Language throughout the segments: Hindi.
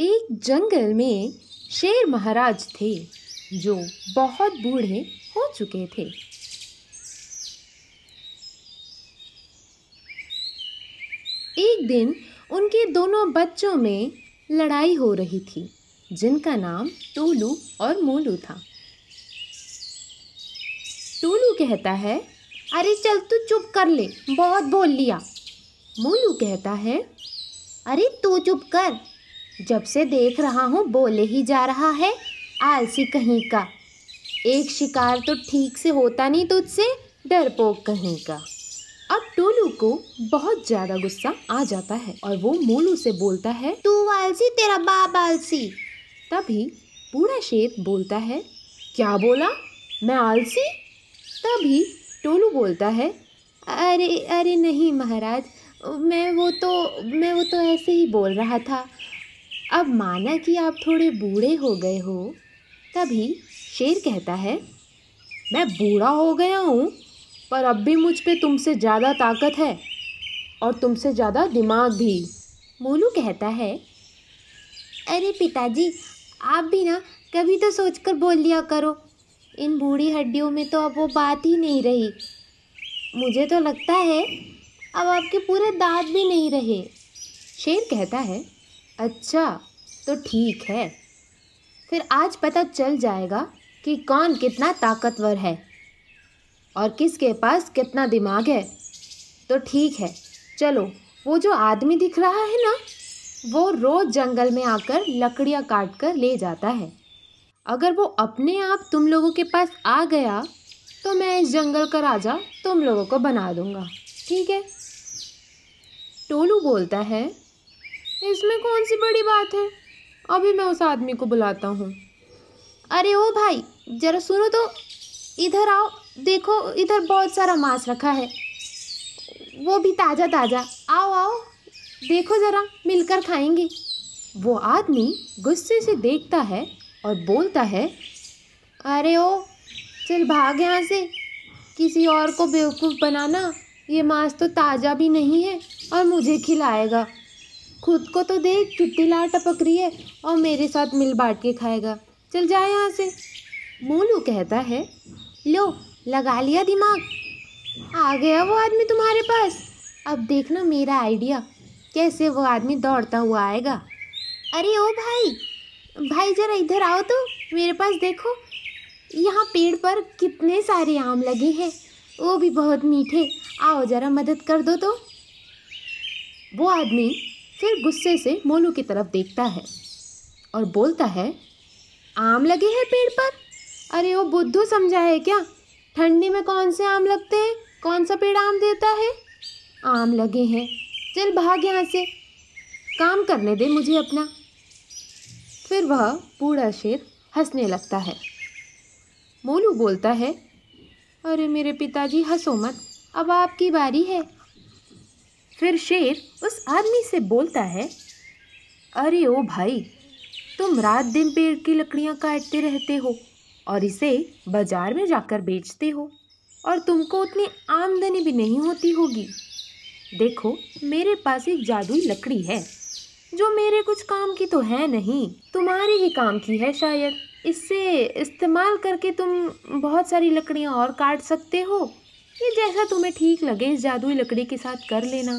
एक जंगल में शेर महाराज थे जो बहुत बूढ़े हो चुके थे एक दिन उनके दोनों बच्चों में लड़ाई हो रही थी जिनका नाम टोलू और मोलू था टोलू कहता है अरे चल तू चुप कर ले बहुत बोल लिया मोलू कहता है अरे तू चुप कर जब से देख रहा हूँ बोले ही जा रहा है आलसी कहीं का एक शिकार तो ठीक से होता नहीं तुझसे डरपोक कहीं का अब टोलू को बहुत ज्यादा गुस्सा आ जाता है और वो मोलू से बोलता है तू आलसी तेरा बाप आलसी तभी पूरा शेर बोलता है क्या बोला मैं आलसी तभी टोलू बोलता है अरे अरे नहीं महाराज मैं वो तो मैं वो तो ऐसे ही बोल रहा था अब माना कि आप थोड़े बूढ़े हो गए हो तभी शेर कहता है मैं बूढ़ा हो गया हूँ पर अब भी मुझ पर तुमसे ज़्यादा ताकत है और तुमसे ज़्यादा दिमाग भी मोनू कहता है अरे पिताजी आप भी ना कभी तो सोच कर बोल लिया करो इन बूढ़ी हड्डियों में तो अब वो बात ही नहीं रही मुझे तो लगता है अब आपके पूरे दांत भी नहीं रहे शेर कहता है अच्छा तो ठीक है फिर आज पता चल जाएगा कि कौन कितना ताकतवर है और किसके पास कितना दिमाग है तो ठीक है चलो वो जो आदमी दिख रहा है ना वो रोज़ जंगल में आकर लकड़ियाँ काट कर ले जाता है अगर वो अपने आप तुम लोगों के पास आ गया तो मैं इस जंगल का राजा तुम लोगों को बना दूँगा ठीक है टोलू बोलता है इसमें कौन सी बड़ी बात है अभी मैं उस आदमी को बुलाता हूँ अरे ओ भाई जरा सुनो तो इधर आओ देखो इधर बहुत सारा मांस रखा है वो भी ताज़ा ताज़ा आओ आओ देखो ज़रा मिलकर खाएंगे वो आदमी गुस्से से देखता है और बोलता है अरे ओ चल भाग यहाँ से किसी और को बेवकूफ़ बनाना ये मांस तो ताज़ा भी नहीं है और मुझे खिलाएगा खुद को तो देख कितनी लार टपक रही है और मेरे साथ मिल बांट के खाएगा चल जाए यहाँ से मोलू कहता है लो लगा लिया दिमाग आ गया वो आदमी तुम्हारे पास अब देखना मेरा आइडिया कैसे वो आदमी दौड़ता हुआ आएगा अरे ओ भाई भाई जरा इधर आओ तो मेरे पास देखो यहाँ पेड़ पर कितने सारे आम लगे हैं वो भी बहुत मीठे आओ जरा मदद कर दो तो वो आदमी फिर गुस्से से मोनू की तरफ देखता है और बोलता है आम लगे हैं पेड़ पर अरे वो बुद्धू समझा है क्या ठंडी में कौन से आम लगते हैं कौन सा पेड़ आम देता है आम लगे हैं चल भाग यहाँ से काम करने दे मुझे अपना फिर वह बूढ़ा शेर हंसने लगता है मोनू बोलता है अरे मेरे पिताजी हंसो मत अब आपकी बारी है फिर शेर उस आदमी से बोलता है अरे ओ भाई तुम रात दिन पेड़ की लकड़ियाँ काटते रहते हो और इसे बाजार में जाकर बेचते हो और तुमको उतनी आमदनी भी नहीं होती होगी देखो मेरे पास एक जादुई लकड़ी है जो मेरे कुछ काम की तो है नहीं तुम्हारे ही काम की है शायद इससे इस्तेमाल करके तुम बहुत सारी लकड़ियाँ और काट सकते हो ये जैसा तुम्हें ठीक लगे इस जादुई लकड़ी के साथ कर लेना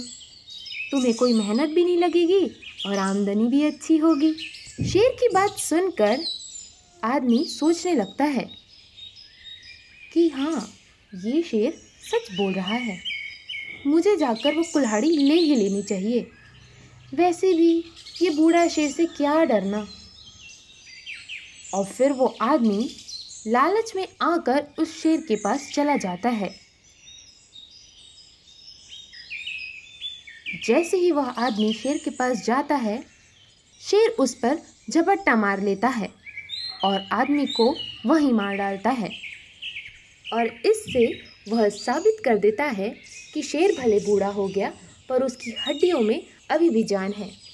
तुम्हें कोई मेहनत भी नहीं लगेगी और आमदनी भी अच्छी होगी शेर की बात सुनकर आदमी सोचने लगता है कि हाँ ये शेर सच बोल रहा है मुझे जाकर वो कुल्हाड़ी ले ही लेनी चाहिए वैसे भी ये बूढ़ा शेर से क्या डरना और फिर वो आदमी लालच में आकर उस शेर के पास चला जाता है जैसे ही वह आदमी शेर के पास जाता है शेर उस पर झपट्टा मार लेता है और आदमी को वहीं मार डालता है और इससे वह साबित कर देता है कि शेर भले बूढ़ा हो गया पर उसकी हड्डियों में अभी भी जान है